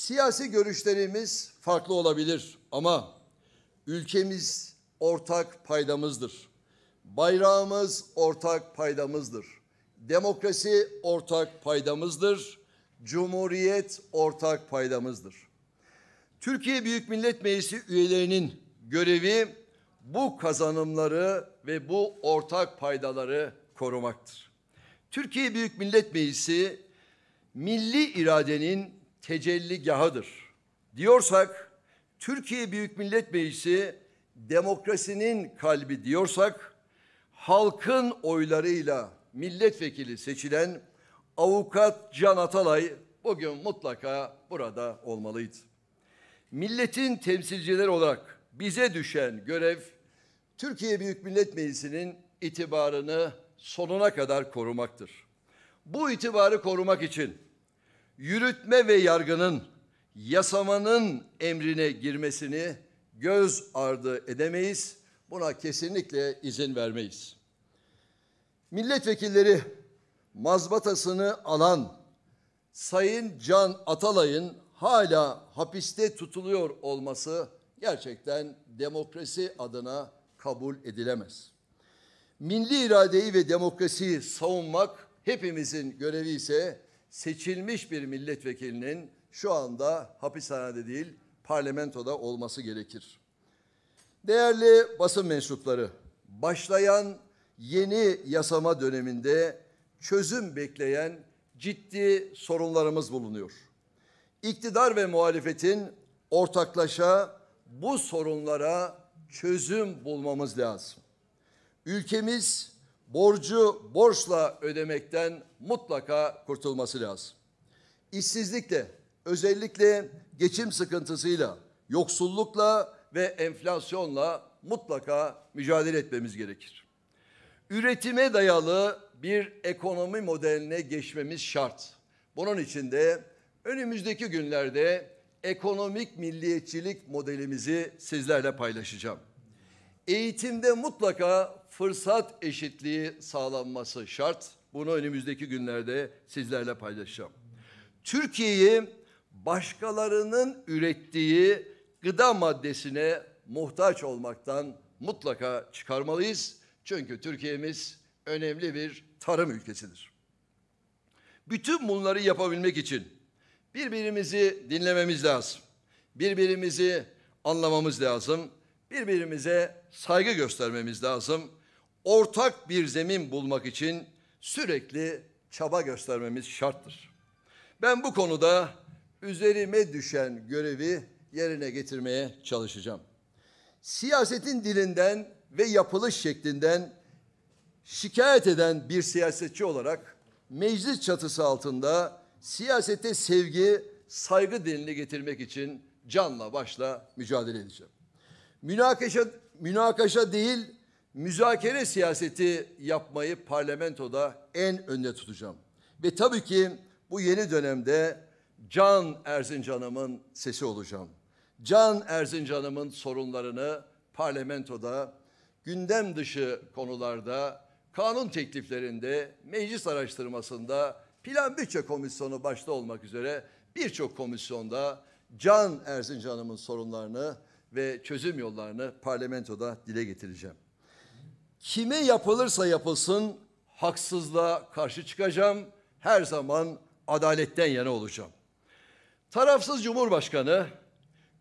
Siyasi görüşlerimiz farklı olabilir ama ülkemiz ortak paydamızdır. Bayrağımız ortak paydamızdır. Demokrasi ortak paydamızdır. Cumhuriyet ortak paydamızdır. Türkiye Büyük Millet Meclisi üyelerinin görevi bu kazanımları ve bu ortak paydaları korumaktır. Türkiye Büyük Millet Meclisi milli iradenin tecelligahıdır. Diyorsak Türkiye Büyük Millet Meclisi demokrasinin kalbi diyorsak halkın oylarıyla milletvekili seçilen avukat Can Atalay bugün mutlaka burada olmalıydı. Milletin temsilcileri olarak bize düşen görev Türkiye Büyük Millet Meclisi'nin itibarını sonuna kadar korumaktır. Bu itibarı korumak için yürütme ve yargının yasamanın emrine girmesini göz ardı edemeyiz. Buna kesinlikle izin vermeyiz. Milletvekilleri mazbatasını alan Sayın Can Atalay'ın hala hapiste tutuluyor olması gerçekten demokrasi adına kabul edilemez. Milli iradeyi ve demokrasiyi savunmak hepimizin görevi ise seçilmiş bir milletvekilinin şu anda hapishanede değil parlamentoda olması gerekir. Değerli basın mensupları, başlayan yeni yasama döneminde çözüm bekleyen ciddi sorunlarımız bulunuyor. İktidar ve muhalefetin ortaklaşa bu sorunlara çözüm bulmamız lazım. Ülkemiz borcu borçla ödemekten mutlaka kurtulması lazım. İşsizlikle, özellikle geçim sıkıntısıyla, yoksullukla ve enflasyonla mutlaka mücadele etmemiz gerekir. Üretime dayalı bir ekonomi modeline geçmemiz şart. Bunun için de önümüzdeki günlerde ekonomik milliyetçilik modelimizi sizlerle paylaşacağım. Eğitimde mutlaka fırsat eşitliği sağlanması şart. Bunu önümüzdeki günlerde sizlerle paylaşacağım. Türkiye'yi başkalarının ürettiği gıda maddesine muhtaç olmaktan mutlaka çıkarmalıyız. Çünkü Türkiye'miz önemli bir tarım ülkesidir. Bütün bunları yapabilmek için birbirimizi dinlememiz lazım. Birbirimizi anlamamız lazım birbirimize saygı göstermemiz lazım. Ortak bir zemin bulmak için sürekli çaba göstermemiz şarttır. Ben bu konuda üzerime düşen görevi yerine getirmeye çalışacağım. Siyasetin dilinden ve yapılış şeklinden şikayet eden bir siyasetçi olarak meclis çatısı altında siyasete sevgi, saygı dilini getirmek için canla başla mücadele edeceğim. Münakaşa, münakaşa değil müzakere siyaseti yapmayı parlamentoda en önde tutacağım. Ve tabii ki bu yeni dönemde Can Erzincan'ımın sesi olacağım. Can Erzincan'ımın sorunlarını parlamentoda, gündem dışı konularda, kanun tekliflerinde, meclis araştırmasında, plan bütçe komisyonu başta olmak üzere birçok komisyonda Can Erzincan'ımın sorunlarını ve çözüm yollarını parlamentoda dile getireceğim. Kime yapılırsa yapılsın haksızlığa karşı çıkacağım. Her zaman adaletten yana olacağım. Tarafsız Cumhurbaşkanı,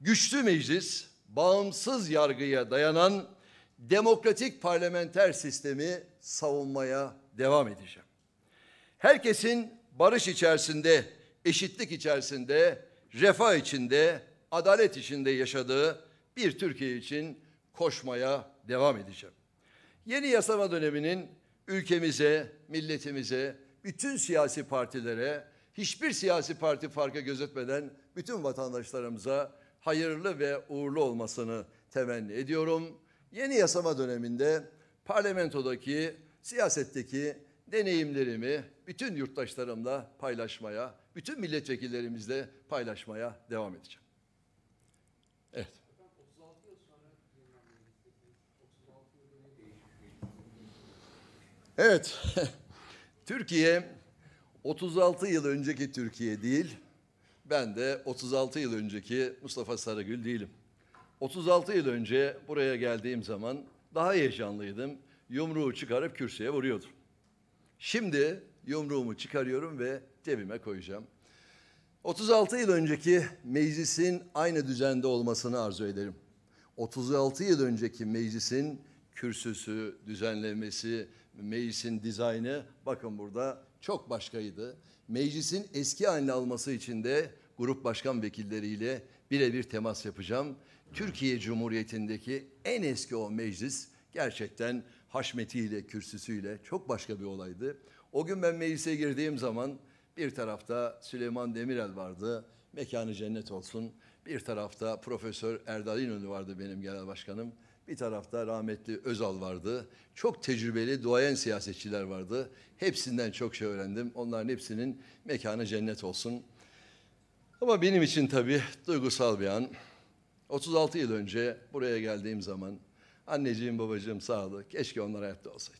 güçlü meclis, bağımsız yargıya dayanan demokratik parlamenter sistemi savunmaya devam edeceğim. Herkesin barış içerisinde, eşitlik içerisinde, refah içinde, adalet içinde yaşadığı bir Türkiye için koşmaya devam edeceğim. Yeni yasama döneminin ülkemize, milletimize, bütün siyasi partilere, hiçbir siyasi parti farkı gözetmeden bütün vatandaşlarımıza hayırlı ve uğurlu olmasını temenni ediyorum. Yeni yasama döneminde parlamentodaki, siyasetteki deneyimlerimi bütün yurttaşlarımla paylaşmaya, bütün milletvekillerimizle paylaşmaya devam edeceğim. Evet. Evet, Türkiye 36 yıl önceki Türkiye değil, ben de 36 yıl önceki Mustafa Sarıgül değilim. 36 yıl önce buraya geldiğim zaman daha heyecanlıydım. Yumruğu çıkarıp kürsüye vuruyordum. Şimdi yumruğumu çıkarıyorum ve cebime koyacağım. 36 yıl önceki meclisin aynı düzende olmasını arzu ederim. 36 yıl önceki meclisin kürsüsü, düzenlemesi, meclisin dizaynı bakın burada çok başkaydı. Meclisin eski haline alması için de grup başkan vekilleriyle birebir temas yapacağım. Türkiye Cumhuriyeti'ndeki en eski o meclis gerçekten haşmetiyle, kürsüsüyle çok başka bir olaydı. O gün ben meclise girdiğim zaman bir tarafta Süleyman Demirel vardı, mekanı cennet olsun. Bir tarafta Profesör Erdal İnönü vardı benim genel başkanım. Bir tarafta rahmetli Özal vardı. Çok tecrübeli duayen siyasetçiler vardı. Hepsinden çok şey öğrendim. Onların hepsinin mekanı cennet olsun. Ama benim için tabii duygusal bir an. 36 yıl önce buraya geldiğim zaman anneciğim babacığım sağ Keşke onlar hayatta olsaydı.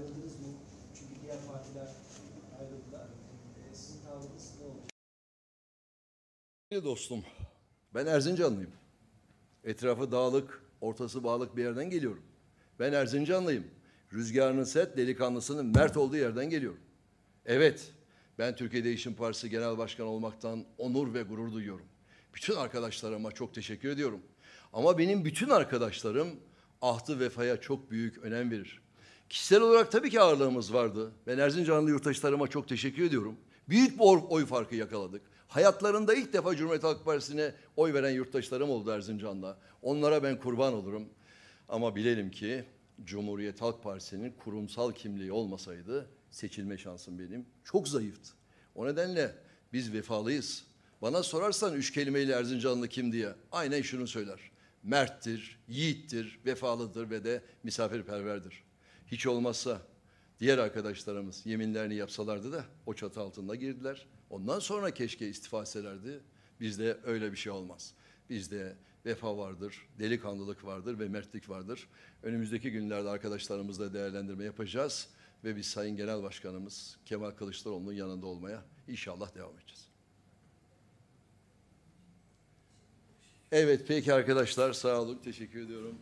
ayrıldınız mı? Çünkü diğer partiler ayrıldılar. E, sizin tavrınız ne olacak? Dostum, ben Erzincanlıyım. Etrafı dağlık, ortası bağlık bir yerden geliyorum. Ben Erzincanlıyım. Rüzgarının set, delikanlısının mert olduğu yerden geliyorum. Evet, ben Türkiye Değişim Partisi Genel Başkanı olmaktan onur ve gurur duyuyorum. Bütün arkadaşlarıma çok teşekkür ediyorum. Ama benim bütün arkadaşlarım ahtı vefaya çok büyük önem verir. Kişisel olarak tabii ki ağırlığımız vardı. Ben Erzincanlı yurttaşlarıma çok teşekkür ediyorum. Büyük bir oy farkı yakaladık. Hayatlarında ilk defa Cumhuriyet Halk Partisi'ne oy veren yurttaşlarım oldu Erzincan'da. Onlara ben kurban olurum. Ama bilelim ki Cumhuriyet Halk Partisi'nin kurumsal kimliği olmasaydı seçilme şansım benim çok zayıftı. O nedenle biz vefalıyız. Bana sorarsan üç kelimeyle Erzincanlı kim diye aynen şunu söyler. Merttir, yiğittir, vefalıdır ve de misafirperverdir. Hiç olmazsa diğer arkadaşlarımız yeminlerini yapsalardı da o çatı altında girdiler. Ondan sonra keşke istifa etselerdi. Bizde öyle bir şey olmaz. Bizde vefa vardır, delikanlılık vardır ve mertlik vardır. Önümüzdeki günlerde arkadaşlarımızla değerlendirme yapacağız ve biz Sayın Genel Başkanımız Kemal Kılıçdaroğlu'nun yanında olmaya inşallah devam edeceğiz. Evet peki arkadaşlar sağ olun teşekkür ediyorum.